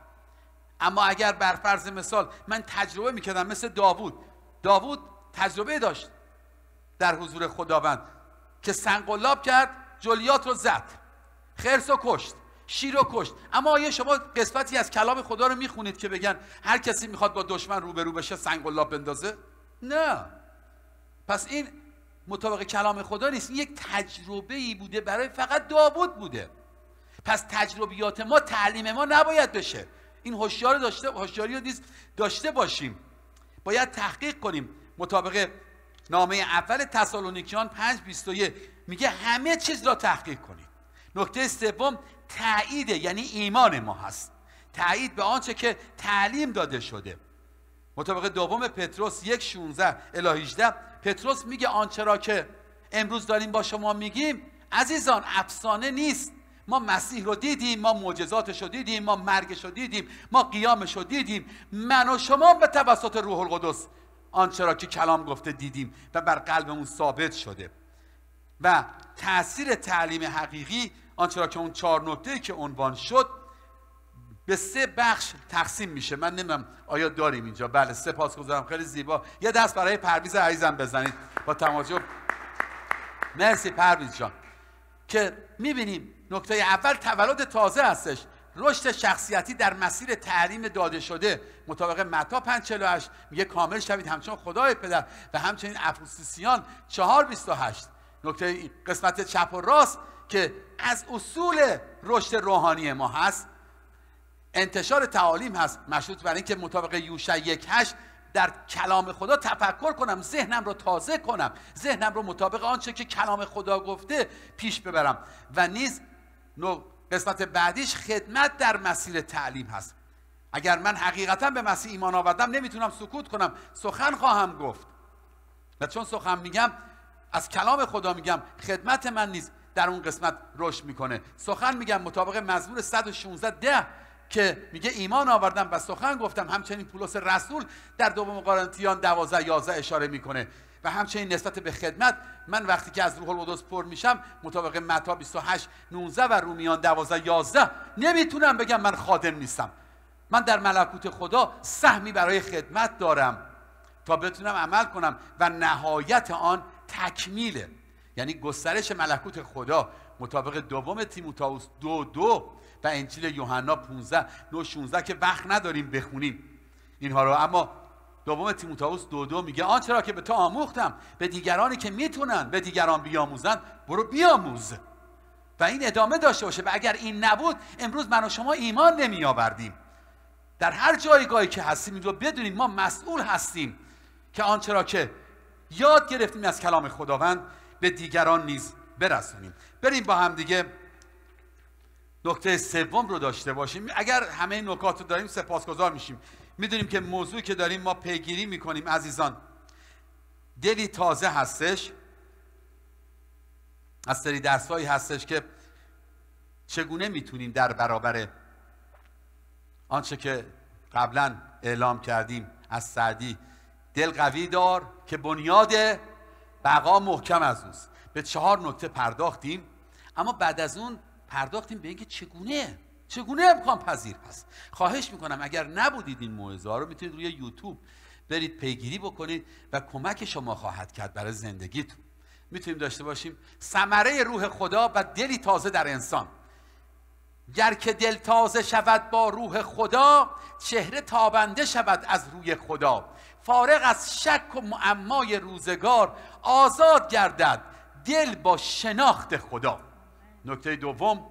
اما اگر بر فرض مثال من تجربه میکردم مثل داوود داوود تجربه داشت در حضور خداوند که سنگلاب کرد جلیات رو زد خرس رو کشت شیر رو کشت اما آیا شما قسمتی از کلام خدا رو میخونید که بگن هر کسی میخواد با دشمن روبرو بشه سنگلاب بندازه نه پس این مطابق کلام خدا نیست این یک تجربه ای بوده برای فقط داوود بوده پس تجربیات ما تعلیم ما نباید بشه این هوشیار داشته هوشیاری رو داشته باشیم باید تحقیق کنیم مطابق نامه اول تسالونیکیان 5 میگه همه چیز را تحقیق کنید نکته سوم تایید یعنی ایمان ما هست تایید به آنچه که تعلیم داده شده مطابق دوم پتروس 1 16 الی 18 پتروس میگه آنچه را که امروز داریم با شما میگیم عزیزان افسانه نیست ما مسیح رو دیدیم ما معجزاتش رو دیدیم ما مرگش رو دیدیم ما قیامش رو دیدیم من و شما به توسط روح القدس آنچه را که کلام گفته دیدیم و بر قلبمون ثابت شده و تاثیر تعلیم حقیقی آنچه را که اون چهار نکته که عنوان شد به سه بخش تقسیم میشه من نمیدونم آیا داریم اینجا بله سپاس گذارم خیلی زیبا یه دست برای پرویز عزیزم بزنید با تماجب مرسی پرویز جان که میبینیم نکته اول تولد تازه هستش رشد شخصیتی در مسیر تعلیم داده شده مطابق متا 548 میگه کامل شوید همچون خدای پدر و همچنین افوسیسیان 428 نکته قسمت چپ و راست که از اصول رشد روحانی ما هست انتشار تعالیم هست مشروط برای اینکه مطابق یوشع یک در کلام خدا تفکر کنم ذهنم رو تازه کنم ذهنم رو مطابق آنچه که کلام خدا گفته پیش ببرم و نیز قسمت بعدیش خدمت در مسیر تعلیم هست اگر من حقیقتا به مسیح ایمان آوردم نمیتونم سکوت کنم سخن خواهم گفت و چون سخن میگم از کلام خدا میگم خدمت من نیست در اون قسمت رشد میکنه سخن میگم مطابق مزمور 116 ده که میگه ایمان آوردم و سخن گفتم همچنین پولس رسول در دوم قرنتیان 12 11 اشاره میکنه و همچنین نسبت به خدمت من وقتی که از روح القدس پر میشم مطابق متا 28 19 و رومیان 12 11 نمیتونم بگم من خادم نیستم من در ملکوت خدا سهمی برای خدمت دارم تا بتونم عمل کنم و نهایت آن تکمیله یعنی گسترش ملکوت خدا مطابق دوم تیموتائوس دو دو و انجیل یوحنا 15 نو 16 که وقت نداریم بخونیم اینها رو اما دوم تیموتائوس دو دو میگه آنچه را که به تو آموختم به دیگرانی که میتونن به دیگران بیاموزن برو بیاموز و این ادامه داشته باشه و اگر این نبود امروز من و شما ایمان آوردیم. در هر جایگاهی که هستیم این رو بدونیم ما مسئول هستیم که آنچه را که یاد گرفتیم از کلام خداوند به دیگران نیز برسونیم بریم با هم دیگه نکته سوم رو داشته باشیم اگر همه نکات رو داریم سپاسگزار میشیم میدونیم که موضوعی که داریم ما پیگیری میکنیم عزیزان دلی تازه هستش از سری درسهایی هستش که چگونه میتونیم در برابر آنچه که قبلا اعلام کردیم از سعدی دل قوی دار که بنیاد بقا محکم از اوست به چهار نکته پرداختیم اما بعد از اون پرداختیم به اینکه چگونه چگونه امکان پذیر هست خواهش میکنم اگر نبودید این موعظه رو میتونید روی یوتیوب برید پیگیری بکنید و کمک شما خواهد کرد برای زندگیتون میتونیم داشته باشیم ثمره روح خدا و دلی تازه در انسان گر که دل تازه شود با روح خدا چهره تابنده شود از روی خدا فارغ از شک و معمای روزگار آزاد گردد دل با شناخت خدا نکته دوم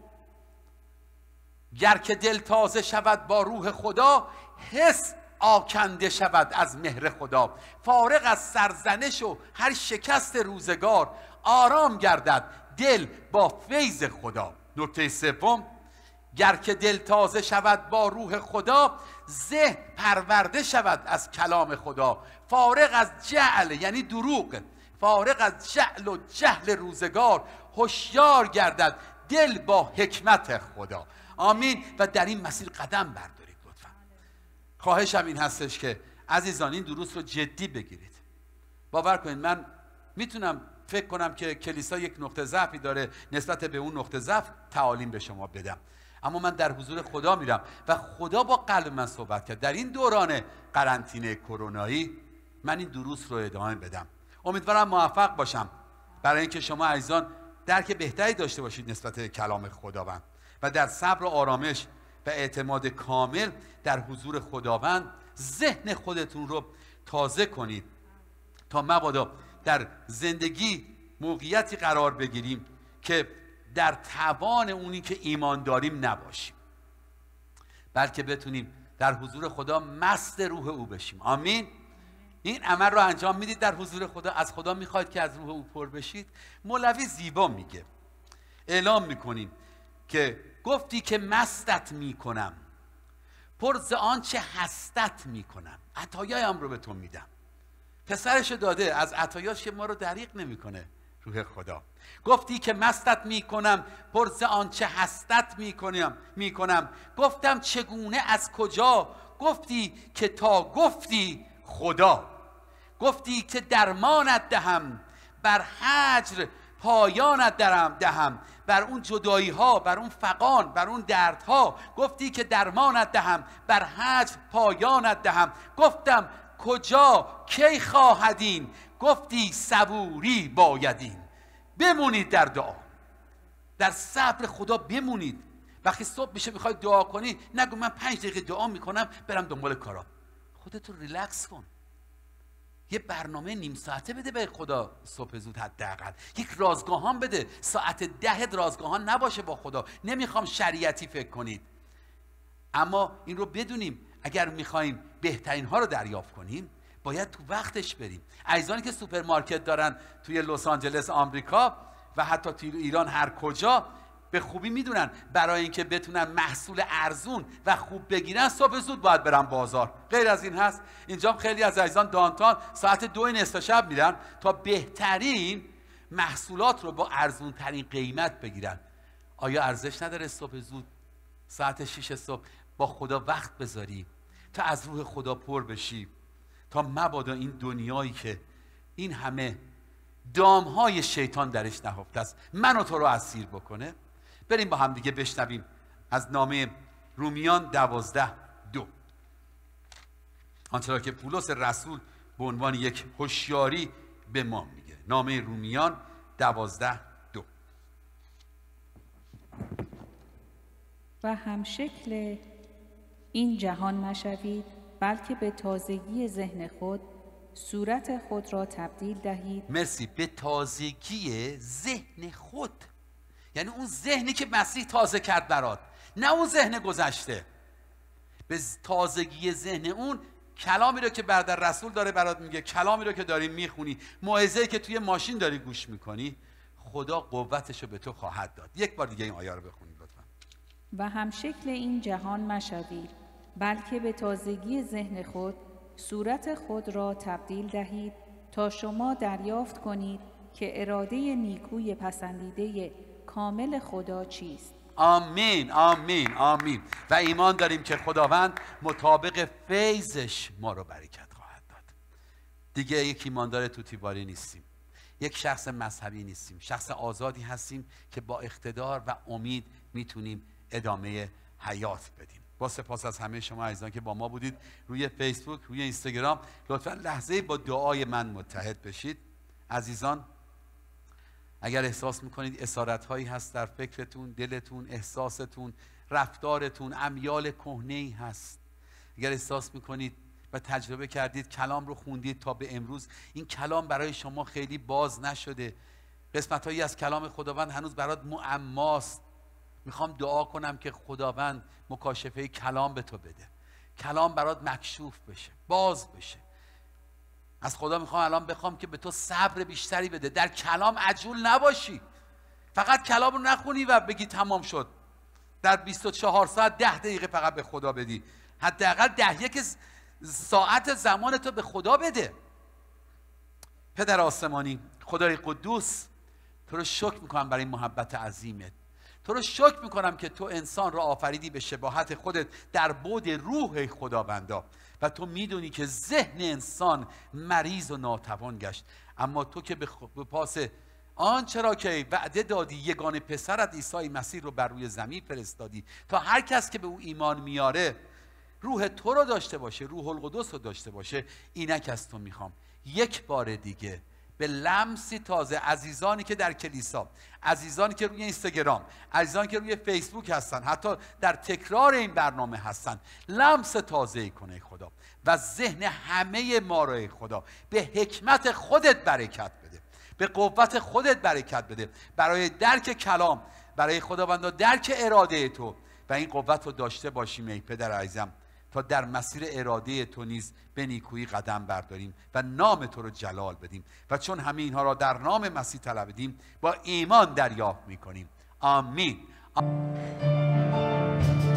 گر که دل تازه شود با روح خدا حس آکنده شود از مهر خدا فارغ از سرزنش و هر شکست روزگار آرام گردد دل با فیض خدا نکته سوم گر که دل تازه شود با روح خدا ذهن پرورده شود از کلام خدا فارغ از جعل یعنی دروغ فارغ از جعل و جهل روزگار هوشیار گردد دل با حکمت خدا آمین و در این مسیر قدم بردارید لطفا خواهشم این هستش که عزیزان این دروس رو جدی بگیرید باور کنید من میتونم فکر کنم که کلیسا یک نقطه ضعفی داره نسبت به اون نقطه ضعف تعالیم به شما بدم اما من در حضور خدا میرم و خدا با قلب من صحبت کرد در این دوران قرنطینه کرونایی من این دروس رو ادامه بدم امیدوارم موفق باشم برای اینکه شما عزیزان درک بهتری داشته باشید نسبت به کلام خداوند و در صبر و آرامش و اعتماد کامل در حضور خداوند ذهن خودتون رو تازه کنید تا مبادا در زندگی موقعیتی قرار بگیریم که در توان اونی که ایمان داریم نباشیم بلکه بتونیم در حضور خدا مست روح او بشیم آمین این عمل رو انجام میدید در حضور خدا از خدا میخواید که از روح او پر بشید مولوی زیبا میگه اعلام میکنیم که گفتی که مستت میکنم پر ز آنچه هستت میکنم عطایایم رو به تو میدم پسرش داده از عطایاش که ما رو دریق نمیکنه روح خدا گفتی که مستت می کنم پرس آنچه هستت می کنم. می گفتم چگونه از کجا گفتی که تا گفتی خدا گفتی که درمانت دهم بر حجر پایانت درم دهم بر اون جدایی ها بر اون فقان بر اون دردها گفتی که درمانت دهم بر حجر پایانت دهم گفتم کجا کی خواهدین گفتی صبوری بایدین بمونید در دعا در صبر خدا بمونید وقتی صبح میشه میخوای دعا کنی نگو من پنج دقیقه دعا میکنم برم دنبال کارا خودتو ریلکس کن یه برنامه نیم ساعته بده به خدا صبح زود حداقل یک رازگاهان بده ساعت ده رازگاهان نباشه با خدا نمیخوام شریعتی فکر کنید اما این رو بدونیم اگر میخوایم بهترین ها رو دریافت کنیم باید تو وقتش بریم عزیزانی که سوپرمارکت دارن توی لس آنجلس آمریکا و حتی توی ایران هر کجا به خوبی میدونن برای اینکه بتونن محصول ارزون و خوب بگیرن صبح زود باید برن بازار غیر از این هست اینجا خیلی از عزیزان دانتان ساعت دو نصف شب میرن تا بهترین محصولات رو با ارزون ترین قیمت بگیرن آیا ارزش نداره صبح زود ساعت 6 صبح با خدا وقت بذاری تا از روح خدا پر بشی تا مبادا این دنیایی که این همه دامهای شیطان درش نهفته است من و تو رو اسیر بکنه بریم با همدیگه بشنویم از نامه رومیان دوازده دو آنچرا که پولس رسول به عنوان یک هوشیاری به ما میگه نامه رومیان دوازده دو و همشکل این جهان نشوید بلکه به تازگی ذهن خود صورت خود را تبدیل دهید مرسی به تازگی ذهن خود یعنی اون ذهنی که مسیح تازه کرد برات نه اون ذهن گذشته به تازگی ذهن اون کلامی رو که برادر رسول داره برات میگه کلامی رو که داری میخونی موعظه‌ای که توی ماشین داری گوش میکنی خدا قوتش رو به تو خواهد داد یک بار دیگه این آیه رو بخونید لطفا و همشکل این جهان مشوید بلکه به تازگی ذهن خود صورت خود را تبدیل دهید تا شما دریافت کنید که اراده نیکوی پسندیده کامل خدا چیست آمین آمین آمین و ایمان داریم که خداوند مطابق فیضش ما رو برکت خواهد داد دیگه یک ایماندار توتیباری نیستیم یک شخص مذهبی نیستیم شخص آزادی هستیم که با اقتدار و امید میتونیم ادامه حیات بدیم با سپاس از همه شما عزیزان که با ما بودید روی فیسبوک روی اینستاگرام لطفا لحظه با دعای من متحد بشید عزیزان اگر احساس میکنید اسارت هایی هست در فکرتون دلتون احساستون رفتارتون امیال کهنه ای هست اگر احساس میکنید و تجربه کردید کلام رو خوندید تا به امروز این کلام برای شما خیلی باز نشده قسمت هایی از کلام خداوند هنوز برات معماست میخوام دعا کنم که خداوند مکاشفه کلام به تو بده کلام برات مکشوف بشه باز بشه از خدا میخوام الان بخوام که به تو صبر بیشتری بده در کلام عجول نباشی فقط کلام رو نخونی و بگی تمام شد در 24 ساعت 10 دقیقه فقط به خدا بدی حداقل ده یک ساعت زمان تو به خدا بده پدر آسمانی خدای قدوس تو رو شکر میکنم برای محبت عظیمت تو رو شکر میکنم که تو انسان را آفریدی به شباهت خودت در بود روح خداوندا و تو میدونی که ذهن انسان مریض و ناتوان گشت اما تو که به, پاس آن چرا که وعده دادی یگان پسرت عیسی مسیح رو بر روی زمین فرستادی تا هر کس که به او ایمان میاره روح تو رو داشته باشه روح القدس رو داشته باشه اینک از تو میخوام یک بار دیگه به لمسی تازه عزیزانی که در کلیسا عزیزانی که روی اینستاگرام عزیزانی که روی فیسبوک هستن حتی در تکرار این برنامه هستن لمس تازه ای کنه خدا و ذهن همه ما خدا به حکمت خودت برکت بده به قوت خودت برکت بده برای درک کلام برای خداوند، درک اراده تو و این قوت رو داشته باشیم ای پدر عزیزم تا در مسیر اراده تو نیز به نیکویی قدم برداریم و نام تو رو جلال بدیم و چون همه اینها را در نام مسیح طلبیدیم با ایمان دریافت میکنیم آمین, آمین.